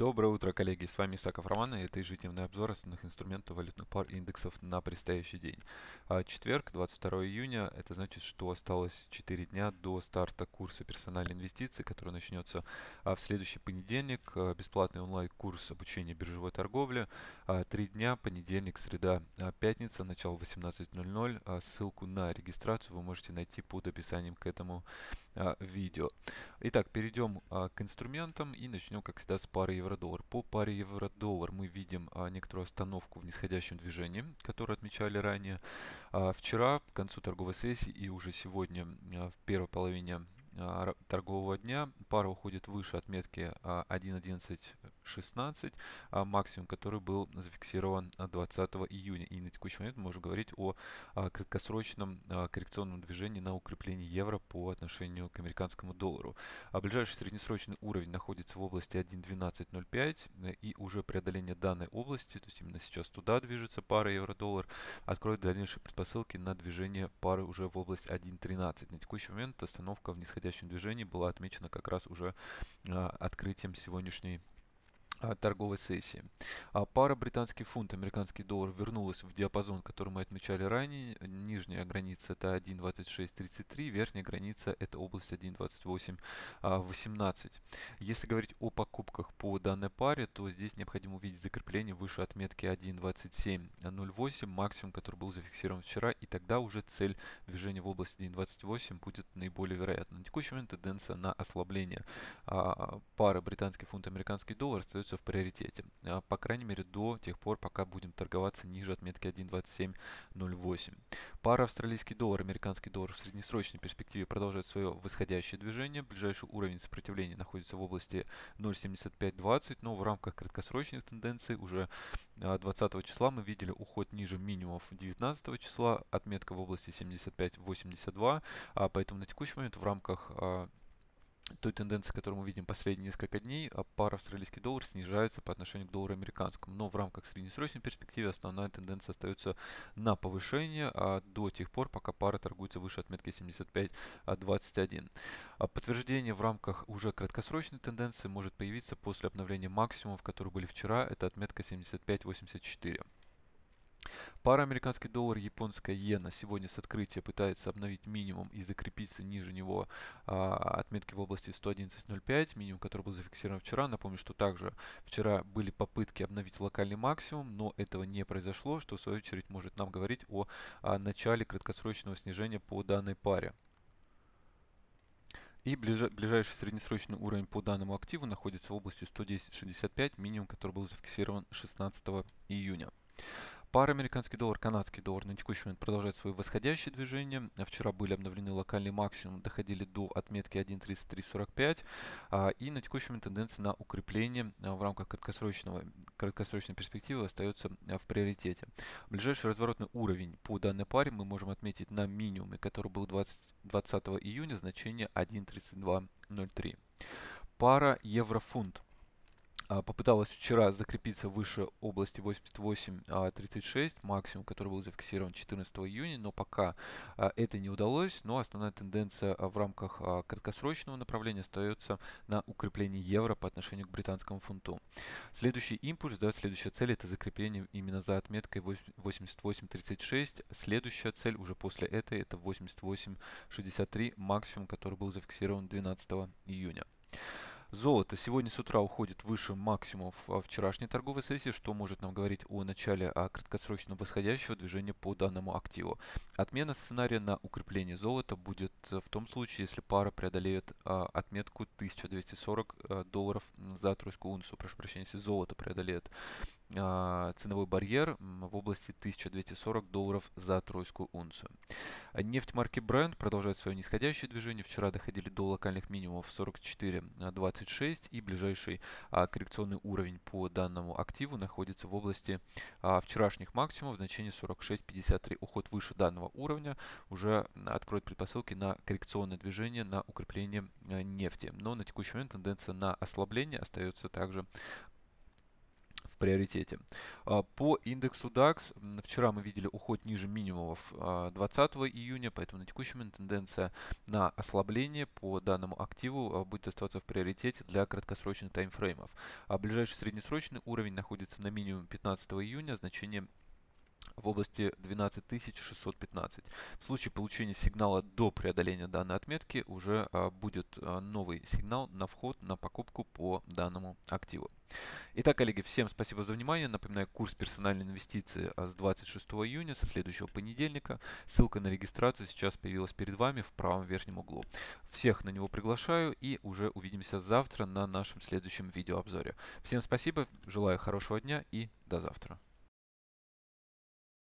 Доброе утро, коллеги! С вами Исаков Роман и это ежедневный обзор основных инструментов валютных пар и индексов на предстоящий день. А, четверг, 22 июня, это значит, что осталось 4 дня до старта курса персональной инвестиции, который начнется а, в следующий понедельник. А, бесплатный онлайн-курс обучения биржевой торговли. Три дня, понедельник, среда, пятница, начало 18.00. Ссылку на регистрацию вы можете найти под описанием к этому видео. Итак, перейдем к инструментам и начнем, как всегда, с пары евро евро-доллар. По паре евро-доллар мы видим а, некоторую остановку в нисходящем движении, которое отмечали ранее. А, вчера, к концу торговой сессии и уже сегодня а, в первой половине а, торгового дня. Пара уходит выше отметки 1.11.16, а, а, максимум, который был зафиксирован 20 июня. И на текущий момент мы можем говорить о краткосрочном коррекционном движении на укрепление евро по отношению к американскому доллару. А ближайший среднесрочный уровень находится в области 1.12.05 э, и уже преодоление данной области, то есть именно сейчас туда движется пара евро-доллар, откроет дальнейшие предпосылки на движение пары уже в область 1.13. На текущий момент остановка в нисходящем восходящем движении была отмечена как раз уже а, открытием сегодняшней Э, торговой сессии. А пара британский фунт, американский доллар вернулась в диапазон, который мы отмечали ранее. Нижняя граница это 1.2633, верхняя граница это область 1.2818. А, Если говорить о покупках по данной паре, то здесь необходимо увидеть закрепление выше отметки 1.2708, максимум, который был зафиксирован вчера, и тогда уже цель движения в область 1.28 будет наиболее вероятна. На текущий момент тенденция на ослабление а, пары британский фунт, американский доллар остается остаются в приоритете. А, по крайней мере до тех пор, пока будем торговаться ниже отметки 1.2708. Пара австралийский доллар, американский доллар в среднесрочной перспективе продолжает свое восходящее движение. Ближайший уровень сопротивления находится в области 0.7520, но в рамках краткосрочных тенденций уже 20 а, числа мы видели уход ниже минимумов 19 числа, отметка в области 75.82, а поэтому на текущий момент в рамках той тенденции, которую мы видим последние несколько дней, а пара австралийский доллар снижается по отношению к доллару американскому. Но в рамках среднесрочной перспективы основная тенденция остается на повышение а до тех пор, пока пара торгуется выше отметки 75.21. А а подтверждение в рамках уже краткосрочной тенденции может появиться после обновления максимумов, которые были вчера. Это отметка 75.84. Пара американский доллар, японская иена сегодня с открытия пытается обновить минимум и закрепиться ниже него а, отметки в области 111.05, минимум, который был зафиксирован вчера. Напомню, что также вчера были попытки обновить локальный максимум, но этого не произошло, что в свою очередь может нам говорить о, о а, начале краткосрочного снижения по данной паре. И ближайший среднесрочный уровень по данному активу находится в области 110.65, минимум, который был зафиксирован 16 июня. Пара американский доллар, канадский доллар на текущий момент продолжает свое восходящее движение. Вчера были обновлены локальные максимумы, доходили до отметки 1.3345. А, и на текущий момент тенденция на укрепление а, в рамках краткосрочного, краткосрочной перспективы остается а, в приоритете. Ближайший разворотный уровень по данной паре мы можем отметить на минимуме, который был 20, 20 июня, значение 1.3203. Пара еврофунт. А, попыталась вчера закрепиться выше области 88.36, а, максимум, который был зафиксирован 14 июня, но пока а, это не удалось, но основная тенденция в рамках краткосрочного направления остается на укреплении евро по отношению к британскому фунту. Следующий импульс, да, следующая цель это закрепление именно за отметкой 88.36, следующая цель уже после этой это 88.63, максимум, который был зафиксирован 12 июня. Золото сегодня с утра уходит выше максимумов а вчерашней торговой сессии, что может нам говорить о начале краткосрочного восходящего движения по данному активу. Отмена сценария на укрепление золота будет э, в том случае, если пара преодолеет а, отметку 1240 э, долларов за тройскую унцию. Прошу прощения, если золото преодолеет а, ценовой барьер в области 1240 долларов за тройскую унцию. А, нефть марки Brent продолжает свое нисходящее движение. Вчера доходили до локальных минимумов 44.26 и ближайший а, коррекционный уровень по данному активу находится в области вчерашних максимумов в значении 46.53. Уход выше данного уровня уже откроет предпосылки на коррекционное движение на укрепление э, нефти. Но на текущий момент тенденция на ослабление остается также в приоритете. А, по индексу DAX вчера мы видели уход ниже минимумов 20 а, июня, поэтому на текущий момент тенденция на ослабление по данному активу а, будет оставаться в приоритете для краткосрочных таймфреймов. А ближайший среднесрочный уровень находится на минимум 15 июня, значение в области 12615. В случае получения сигнала до преодоления данной отметки уже а, будет а, новый сигнал на вход на покупку по данному активу. Итак, коллеги, всем спасибо за внимание. Напоминаю, курс персональной инвестиции а, с 26 июня, со следующего понедельника. Ссылка на регистрацию сейчас появилась перед вами в правом верхнем углу. Всех на него приглашаю и уже увидимся завтра на нашем следующем видеообзоре. Всем спасибо, желаю хорошего дня и до завтра.